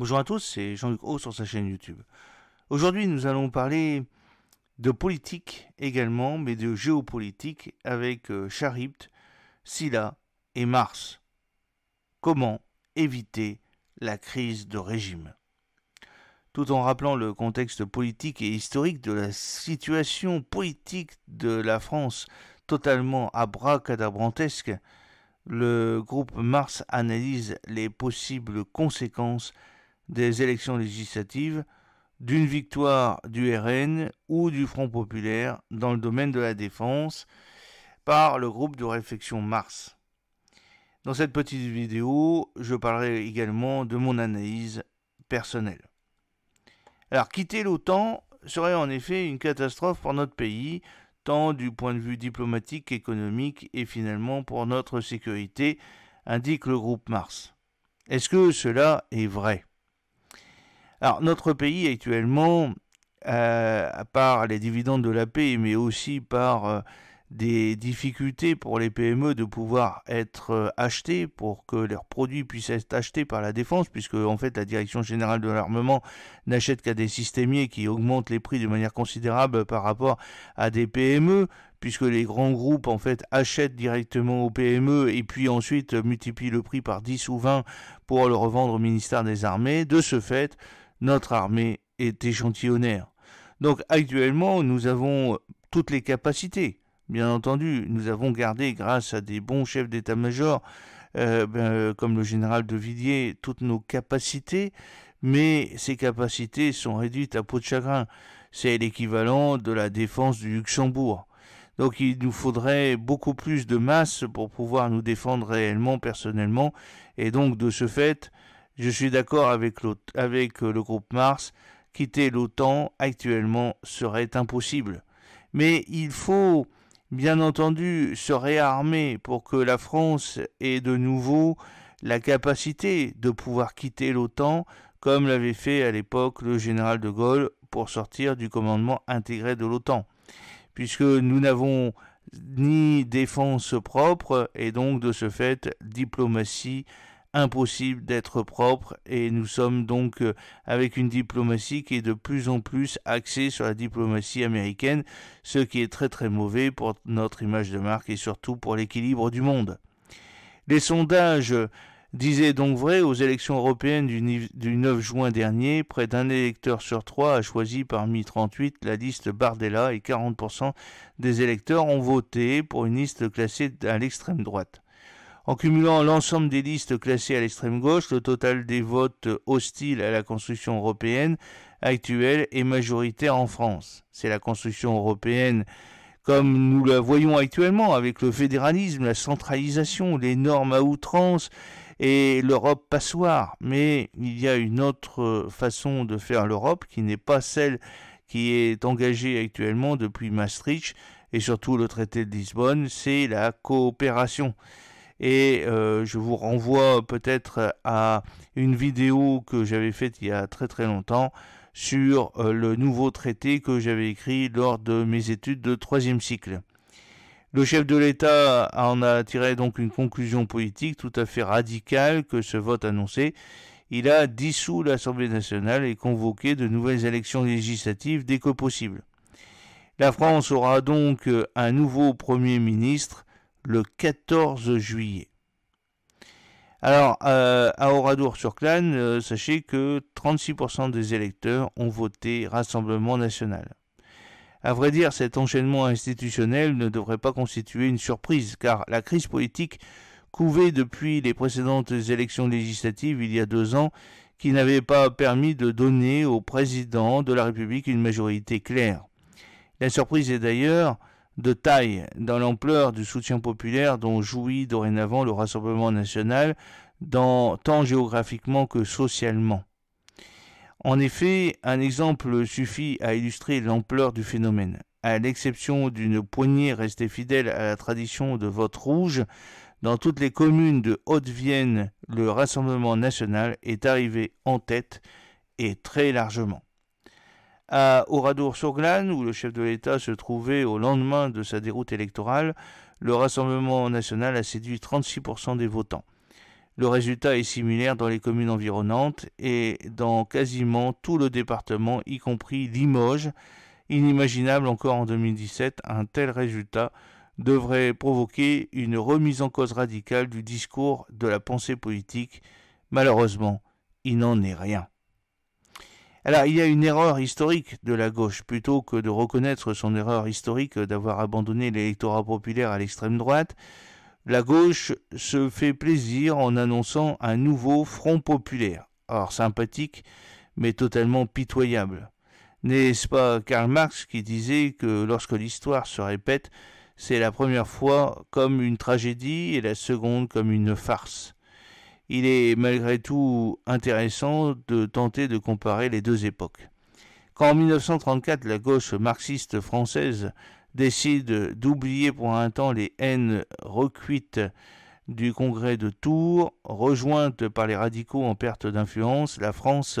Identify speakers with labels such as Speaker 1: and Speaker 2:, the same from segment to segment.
Speaker 1: Bonjour à tous, c'est Jean-Luc Haut sur sa chaîne YouTube. Aujourd'hui, nous allons parler de politique également, mais de géopolitique avec euh, Chaript, Silla et Mars. Comment éviter la crise de régime Tout en rappelant le contexte politique et historique de la situation politique de la France totalement abracadabrantesque, le groupe Mars analyse les possibles conséquences des élections législatives d'une victoire du RN ou du Front populaire dans le domaine de la défense par le groupe de réflexion Mars. Dans cette petite vidéo, je parlerai également de mon analyse personnelle. Alors, quitter l'OTAN serait en effet une catastrophe pour notre pays, tant du point de vue diplomatique, qu'économique, et finalement pour notre sécurité, indique le groupe Mars. Est-ce que cela est vrai alors notre pays actuellement, euh, part les dividendes de la paix, mais aussi par euh, des difficultés pour les PME de pouvoir être euh, achetés, pour que leurs produits puissent être achetés par la défense, puisque en fait la Direction générale de l'armement n'achète qu'à des systémiers qui augmentent les prix de manière considérable par rapport à des PME, puisque les grands groupes en fait achètent directement aux PME et puis ensuite multiplient le prix par 10 ou 20 pour le revendre au ministère des Armées. De ce fait, notre armée est échantillonnaire. Donc actuellement, nous avons euh, toutes les capacités. Bien entendu, nous avons gardé, grâce à des bons chefs d'état-major, euh, ben, euh, comme le général de Villiers, toutes nos capacités, mais ces capacités sont réduites à peau de chagrin. C'est l'équivalent de la défense du Luxembourg. Donc il nous faudrait beaucoup plus de masse pour pouvoir nous défendre réellement, personnellement, et donc de ce fait, je suis d'accord avec, avec euh, le groupe Mars, quitter l'OTAN actuellement serait impossible. Mais il faut bien entendu se réarmer pour que la France ait de nouveau la capacité de pouvoir quitter l'OTAN comme l'avait fait à l'époque le général de Gaulle pour sortir du commandement intégré de l'OTAN. Puisque nous n'avons ni défense propre et donc de ce fait diplomatie impossible d'être propre et nous sommes donc euh, avec une diplomatie qui est de plus en plus axée sur la diplomatie américaine, ce qui est très très mauvais pour notre image de marque et surtout pour l'équilibre du monde. Les sondages disaient donc vrai aux élections européennes du 9 juin dernier, près d'un électeur sur trois a choisi parmi 38 la liste Bardella et 40% des électeurs ont voté pour une liste classée à l'extrême droite. En cumulant l'ensemble des listes classées à l'extrême gauche, le total des votes hostiles à la construction européenne actuelle est majoritaire en France. C'est la construction européenne comme nous la voyons actuellement avec le fédéralisme, la centralisation, les normes à outrance et l'Europe passoire. Mais il y a une autre façon de faire l'Europe qui n'est pas celle qui est engagée actuellement depuis Maastricht et surtout le traité de Lisbonne, c'est la coopération. Et euh, je vous renvoie peut-être à une vidéo que j'avais faite il y a très très longtemps sur euh, le nouveau traité que j'avais écrit lors de mes études de troisième cycle. Le chef de l'État en a tiré donc une conclusion politique tout à fait radicale que ce vote annoncé. Il a dissous l'Assemblée nationale et convoqué de nouvelles élections législatives dès que possible. La France aura donc euh, un nouveau Premier ministre le 14 juillet. Alors, euh, à Oradour-sur-Clane, euh, sachez que 36% des électeurs ont voté Rassemblement national. À vrai dire, cet enchaînement institutionnel ne devrait pas constituer une surprise, car la crise politique couvée depuis les précédentes élections législatives il y a deux ans, qui n'avait pas permis de donner au président de la République une majorité claire. La surprise est d'ailleurs de taille dans l'ampleur du soutien populaire dont jouit dorénavant le Rassemblement national, dans, tant géographiquement que socialement. En effet, un exemple suffit à illustrer l'ampleur du phénomène. À l'exception d'une poignée restée fidèle à la tradition de vote rouge, dans toutes les communes de Haute-Vienne, le Rassemblement national est arrivé en tête et très largement. À Oradour-sur-Glane, où le chef de l'État se trouvait au lendemain de sa déroute électorale, le Rassemblement national a séduit 36% des votants. Le résultat est similaire dans les communes environnantes et dans quasiment tout le département, y compris Limoges. Inimaginable encore en 2017, un tel résultat devrait provoquer une remise en cause radicale du discours de la pensée politique. Malheureusement, il n'en est rien. Alors, il y a une erreur historique de la gauche. Plutôt que de reconnaître son erreur historique d'avoir abandonné l'électorat populaire à l'extrême droite, la gauche se fait plaisir en annonçant un nouveau front populaire. Or, sympathique, mais totalement pitoyable. N'est-ce pas Karl Marx qui disait que lorsque l'histoire se répète, c'est la première fois comme une tragédie et la seconde comme une farce il est malgré tout intéressant de tenter de comparer les deux époques. Quand en 1934 la gauche marxiste française décide d'oublier pour un temps les haines recuites du congrès de Tours, rejointe par les radicaux en perte d'influence, la France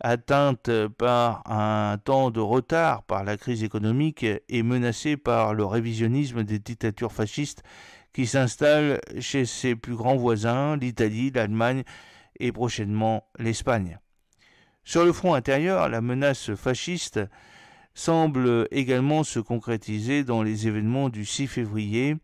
Speaker 1: atteinte par un temps de retard par la crise économique et menacée par le révisionnisme des dictatures fascistes qui s'installe chez ses plus grands voisins, l'Italie, l'Allemagne et prochainement l'Espagne. Sur le front intérieur, la menace fasciste semble également se concrétiser dans les événements du 6 février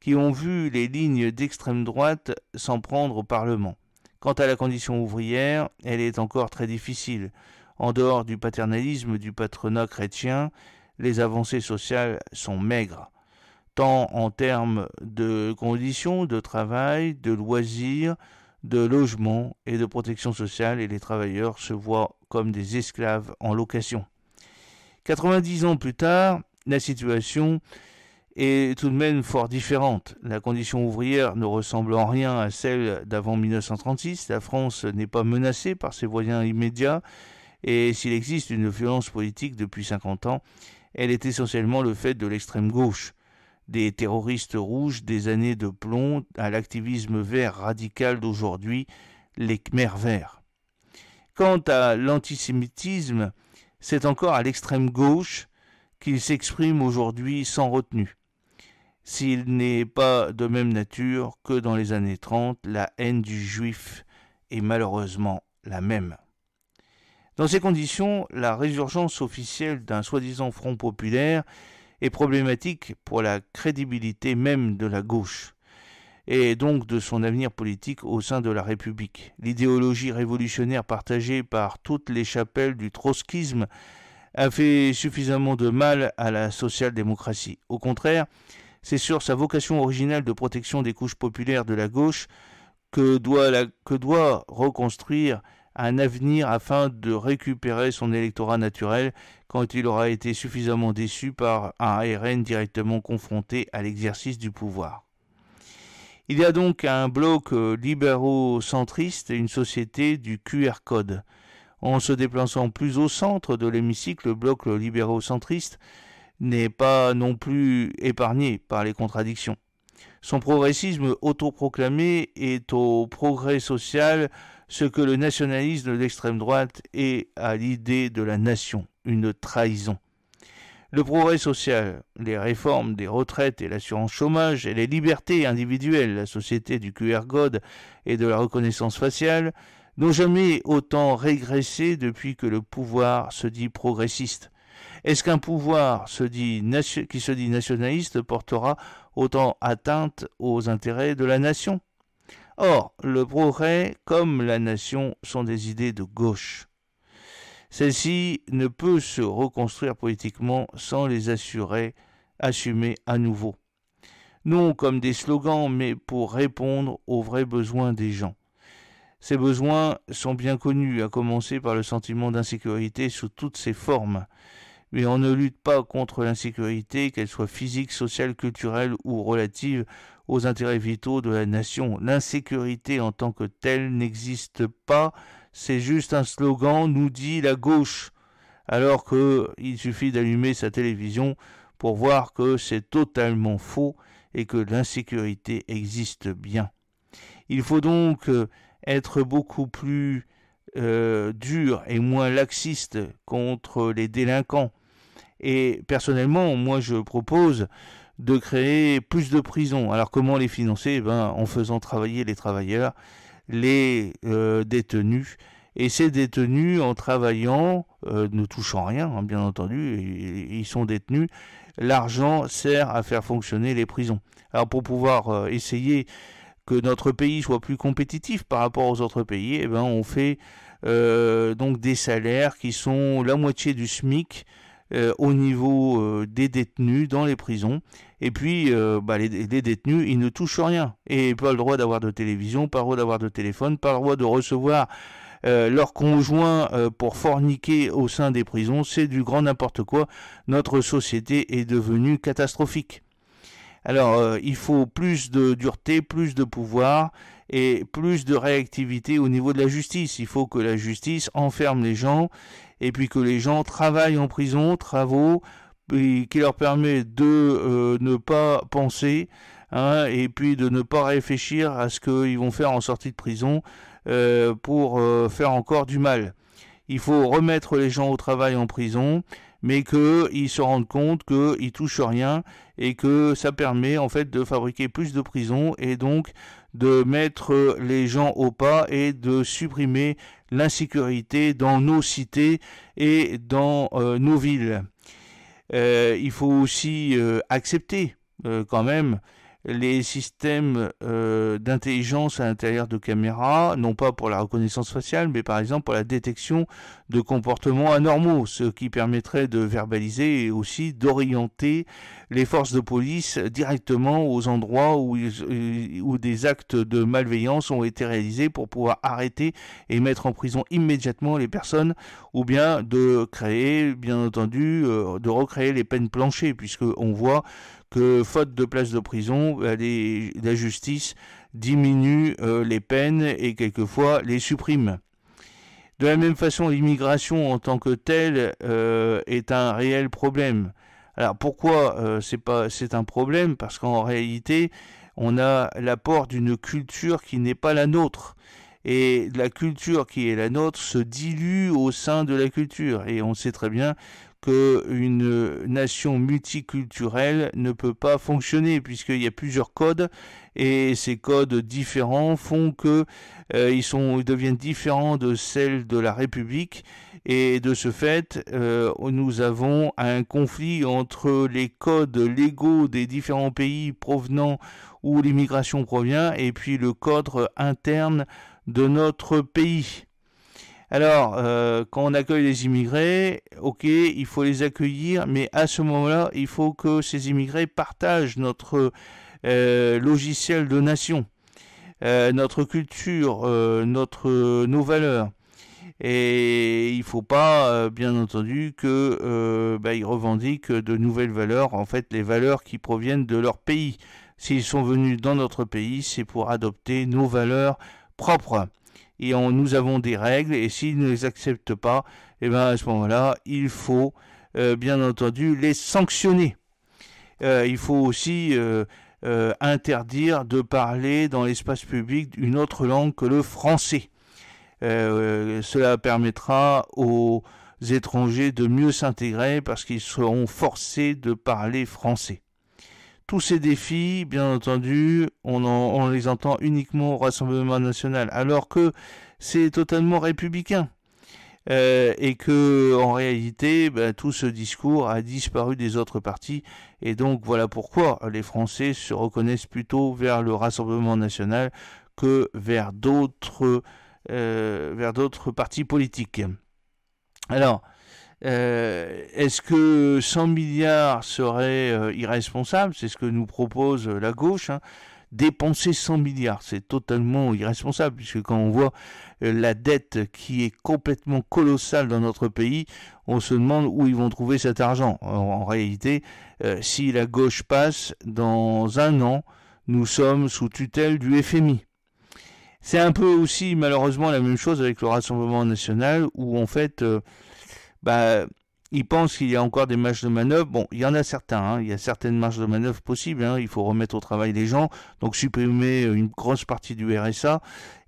Speaker 1: qui ont vu les lignes d'extrême droite s'en prendre au Parlement. Quant à la condition ouvrière, elle est encore très difficile. En dehors du paternalisme du patronat chrétien, les avancées sociales sont maigres tant en termes de conditions de travail, de loisirs, de logement et de protection sociale et les travailleurs se voient comme des esclaves en location. 90 ans plus tard, la situation est tout de même fort différente. La condition ouvrière ne ressemble en rien à celle d'avant 1936. La France n'est pas menacée par ses voisins immédiats et s'il existe une violence politique depuis 50 ans, elle est essentiellement le fait de l'extrême gauche des terroristes rouges des années de plomb à l'activisme vert radical d'aujourd'hui, les Khmer verts. Quant à l'antisémitisme, c'est encore à l'extrême gauche qu'il s'exprime aujourd'hui sans retenue. S'il n'est pas de même nature que dans les années 30, la haine du juif est malheureusement la même. Dans ces conditions, la résurgence officielle d'un soi-disant front populaire est problématique pour la crédibilité même de la gauche et donc de son avenir politique au sein de la République. L'idéologie révolutionnaire partagée par toutes les chapelles du trotskisme a fait suffisamment de mal à la social-démocratie. Au contraire, c'est sur sa vocation originale de protection des couches populaires de la gauche que doit, que doit reconstruire un avenir afin de récupérer son électorat naturel quand il aura été suffisamment déçu par un RN directement confronté à l'exercice du pouvoir. Il y a donc un bloc euh, libéraux-centriste et une société du QR code. En se déplaçant plus au centre de l'hémicycle, le bloc libéraux-centriste n'est pas non plus épargné par les contradictions. Son progressisme autoproclamé est au progrès social ce que le nationalisme de l'extrême droite est à l'idée de la nation, une trahison. Le progrès social, les réformes des retraites et l'assurance chômage et les libertés individuelles, la société du QR code et de la reconnaissance faciale, n'ont jamais autant régressé depuis que le pouvoir se dit progressiste. Est-ce qu'un pouvoir qui se dit nationaliste portera autant atteinte aux intérêts de la nation Or, le progrès, comme la nation, sont des idées de gauche. Celle-ci ne peut se reconstruire politiquement sans les assurer, assumer à nouveau. Non comme des slogans, mais pour répondre aux vrais besoins des gens. Ces besoins sont bien connus, à commencer par le sentiment d'insécurité sous toutes ses formes. Mais on ne lutte pas contre l'insécurité, qu'elle soit physique, sociale, culturelle ou relative, aux intérêts vitaux de la nation. L'insécurité en tant que telle n'existe pas, c'est juste un slogan, nous dit la gauche, alors qu'il suffit d'allumer sa télévision pour voir que c'est totalement faux et que l'insécurité existe bien. Il faut donc euh, être beaucoup plus euh, dur et moins laxiste contre les délinquants. Et personnellement, moi je propose de créer plus de prisons. Alors comment les financer eh ben, En faisant travailler les travailleurs, les euh, détenus. Et ces détenus, en travaillant, euh, ne touchant rien, hein, bien entendu, ils sont détenus. L'argent sert à faire fonctionner les prisons. Alors pour pouvoir euh, essayer que notre pays soit plus compétitif par rapport aux autres pays, eh ben, on fait donc des salaires qui sont la moitié du SMIC euh, au niveau euh, des détenus dans les prisons. Et puis, euh, bah, les, détenus, ils ne touchent rien. Et pas le droit d'avoir de télévision, pas le droit d'avoir de téléphone, pas le droit de recevoir leur conjoint pour forniquer au sein des prisons. C'est du grand n'importe quoi. Notre société est devenue catastrophique. Alors, il faut plus de dureté, plus de pouvoir et plus de réactivité au niveau de la justice. Il faut que la justice enferme les gens et puis que les gens travaillent en prison, travaux, qui leur permet de euh, ne pas penser hein, et puis de ne pas réfléchir à ce qu'ils vont faire en sortie de prison euh, pour euh, faire encore du mal. Il faut remettre les gens au travail en prison, mais qu'ils se rendent compte qu'ils touchent rien et que ça permet en fait de fabriquer plus de prisons et donc de mettre les gens au pas et de supprimer l'insécurité dans nos cités et dans euh, nos villes. Euh, il faut aussi euh, accepter quand même les systèmes euh, d'intelligence à l'intérieur de caméras, non pas pour la reconnaissance faciale, mais par exemple pour la détection de comportements anormaux, ce qui permettrait de verbaliser et aussi d'orienter les forces de police directement aux endroits où, où des actes de malveillance ont été réalisés pour pouvoir arrêter et mettre en prison immédiatement les personnes, ou bien de créer, bien entendu, euh, de recréer les peines planchées, puisque on voit que faute de place de prison, euh, la justice diminue euh, les peines et quelquefois les supprime. De la même façon, l'immigration en tant que telle euh, est un réel problème. Alors pourquoi c'est pas c'est un problème Parce qu'en réalité, on a l'apport d'une culture qui n'est pas la nôtre. Et la culture qui est la nôtre se dilue au sein de la culture. Et on sait très bien qu'une nation multiculturelle ne peut pas fonctionner puisqu'il y a plusieurs codes et ces codes différents font que euh, ils, sont, deviennent différents de celles de la République et de ce fait euh, nous avons un conflit entre les codes légaux des différents pays provenant où l'immigration provient et puis le code interne de notre pays. Alors, euh, quand on accueille les immigrés, ok, il faut les accueillir, mais à ce moment-là, il faut que ces immigrés partagent notre euh, logiciel de nation, euh, notre culture, notre, nos valeurs. Et il ne faut pas, bien entendu, qu'ils bah, revendiquent de nouvelles valeurs, en fait, les valeurs qui proviennent de leur pays. S'ils sont venus dans notre pays, c'est pour adopter nos valeurs propres et nous avons des règles et s'ils ne les acceptent pas, et eh ben à ce moment-là, il faut euh, bien entendu les sanctionner. Euh, il faut aussi euh, interdire de parler dans l'espace public une autre langue que le français. cela permettra aux étrangers de mieux s'intégrer parce qu'ils seront forcés de parler français. Tous ces défis, bien entendu, on, les entend uniquement au Rassemblement national, alors que c'est totalement républicain. Euh, et que en réalité ben, tout ce discours a disparu des autres partis et donc voilà pourquoi les Français se reconnaissent plutôt vers le Rassemblement national que vers d'autres euh, vers d'autres partis politiques. Alors euh, est-ce que 100 milliards serait euh, irresponsable C'est ce que nous propose euh, la gauche. Hein. Dépenser 100 milliards, c'est totalement irresponsable, puisque quand on voit la dette qui est complètement colossale dans notre pays, on se demande où ils vont trouver cet argent. En, réalité, si la gauche passe, dans un an, nous sommes sous tutelle du FMI. C'est un peu aussi malheureusement la même chose avec le Rassemblement national, où en fait bah, il pense qu'il y a encore des marges de manœuvre. Bon, il y en a certains, hein. il y a certaines marges de manœuvre possibles. Hein. Il faut remettre au travail les gens, donc supprimer euh, une grosse partie du RSA.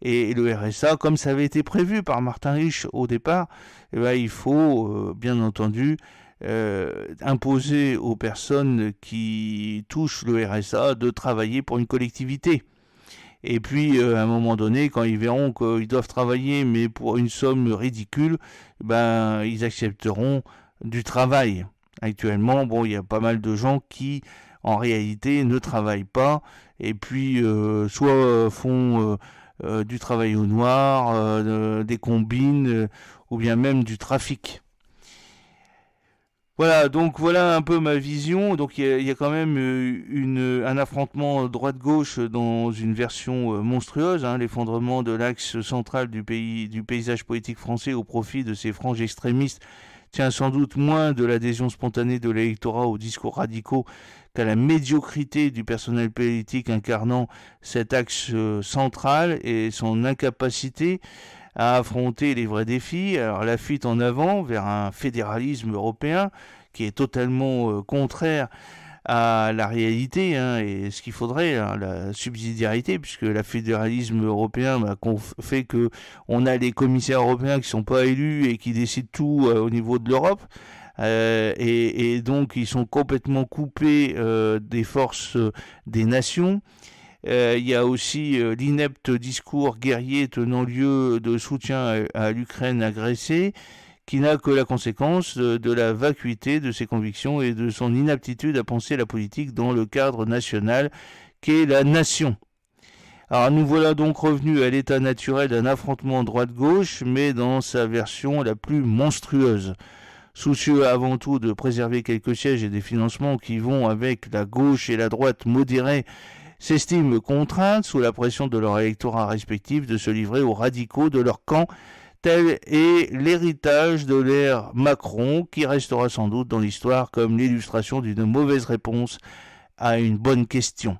Speaker 1: Et, le RSA, comme ça avait été prévu par Martin Rich au départ, eh ben, il faut, euh, bien entendu, euh, imposer aux personnes qui touchent le RSA de travailler pour une collectivité. Et puis, euh, à un moment donné, quand ils verront qu'ils doivent travailler, mais pour une somme ridicule, ben, ils accepteront du travail. Actuellement, bon, il y a pas mal de gens qui, en réalité, ne travaillent pas, et puis euh, soit font euh, du travail au noir, des combines, ou bien même du trafic. Voilà, donc voilà un peu ma vision. Donc il y, a quand même euh, une, un affrontement droite-gauche dans une version euh, monstrueuse, hein, l'effondrement de l'axe central du, pays, du paysage politique français au profit de ces franges extrémistes tient sans doute moins de l'adhésion spontanée de l'électorat aux discours radicaux qu'à la médiocrité du personnel politique incarnant cet axe euh, central et son incapacité à affronter les vrais défis, alors la fuite en avant vers un fédéralisme européen qui est totalement euh, contraire à la réalité hein, et ce qu'il faudrait, hein, la subsidiarité, puisque le fédéralisme européen bah, fait que on a les commissaires européens qui sont pas élus et qui décident tout euh, au niveau de l'Europe. Euh, et, donc ils sont complètement coupés des forces des nations. Euh, il y a aussi euh, l'inepte discours guerrier tenant lieu de soutien à, l'Ukraine agressée, qui n'a que la conséquence euh, de la vacuité de ses convictions et de son inaptitude à penser la politique dans le cadre national qu'est la nation. Alors nous voilà donc revenus à l'état naturel d'un affrontement droite-gauche, mais dans sa version la plus monstrueuse. Soucieux avant tout de préserver quelques sièges et des financements qui vont avec la gauche et la droite modérée s'estiment contraintes, sous la pression de leur électorat respectif, de se livrer aux radicaux de leur camp. Tel est l'héritage de l'ère Macron, qui restera sans doute dans l'histoire comme l'illustration d'une mauvaise réponse à une bonne question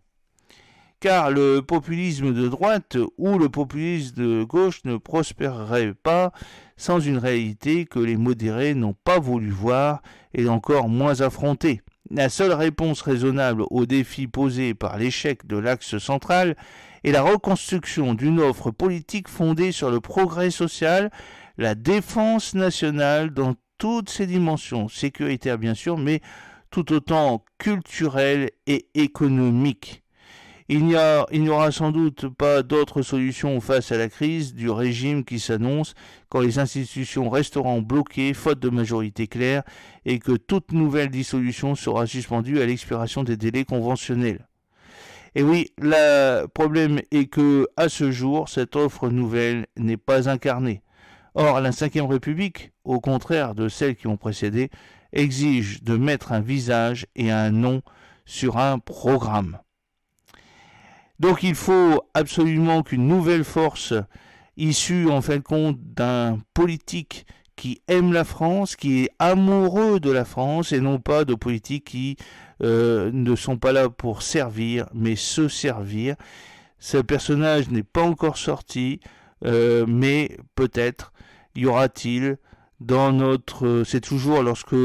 Speaker 1: car le populisme de droite ou le populisme de gauche ne prospérerait pas sans une réalité que les modérés n'ont pas voulu voir et encore moins affronter. La seule réponse raisonnable au défi posé par l'échec de l'axe central est la reconstruction d'une offre politique fondée sur le progrès social, la défense nationale dans toutes ses dimensions, sécuritaires bien sûr, mais tout autant culturelle et économique. Il n'y aura sans doute pas d'autre solution face à la crise du régime qui s'annonce quand les institutions resteront bloquées faute de majorité claire et que toute nouvelle dissolution sera suspendue à l'expiration des délais conventionnels. Et oui, le problème est que, à ce jour, cette offre nouvelle n'est pas incarnée. Or, la Ve République, au contraire de celles qui ont précédé, exige de mettre un visage et un nom sur un programme. Donc il faut absolument qu'une nouvelle force issue en fin de compte d'un politique qui aime la France, qui est amoureux de la France et non pas de politiques qui euh, ne sont pas là pour servir mais se servir. Ce personnage n'est pas encore sorti, euh, mais peut-être y aura-t-il dans notre... Euh, c'est toujours lorsque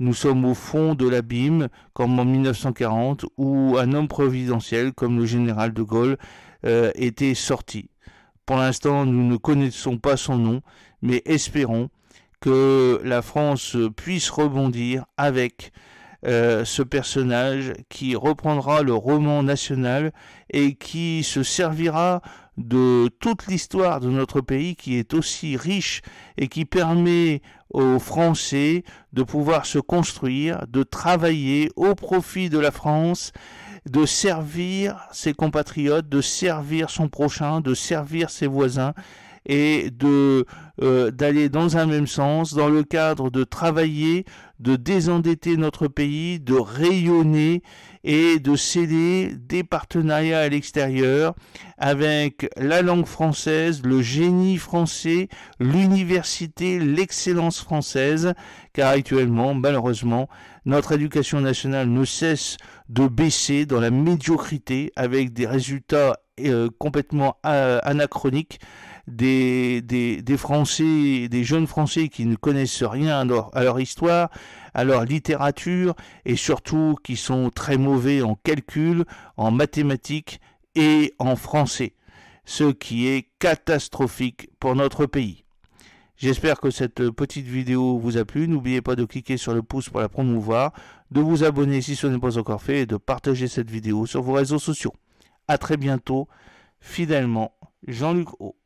Speaker 1: nous sommes au fond de l'abîme, comme en 1940, où un homme providentiel, comme le général de Gaulle, euh, était sorti. Pour l'instant, nous ne connaissons pas son nom, mais espérons que la France puisse rebondir avec euh, ce personnage qui reprendra le roman national et qui se servira de toute l'histoire de notre pays qui est aussi riche et qui permet aux Français de pouvoir se construire, de travailler au profit de la France, de servir ses compatriotes, de servir son prochain, de servir ses voisins et de euh, d'aller dans un même sens dans le cadre de travailler, de désendetter notre pays, de rayonner et de céder des partenariats à l'extérieur avec la langue française, le génie français, l'université, l'excellence française, car actuellement, malheureusement, notre éducation nationale ne cesse de baisser dans la médiocrité avec des résultats euh, complètement euh, anachroniques des, des, Français, des jeunes Français qui ne connaissent rien à leur, à leur histoire, à leur littérature, et surtout qui sont très mauvais en calcul, en mathématiques et en français, ce qui est catastrophique pour notre pays. J'espère que cette petite vidéo vous a plu. N'oubliez pas de cliquer sur le pouce pour la promouvoir, de vous abonner si ce n'est pas encore fait et de partager cette vidéo sur vos réseaux sociaux. A très bientôt. Fidèlement, Jean-Luc O.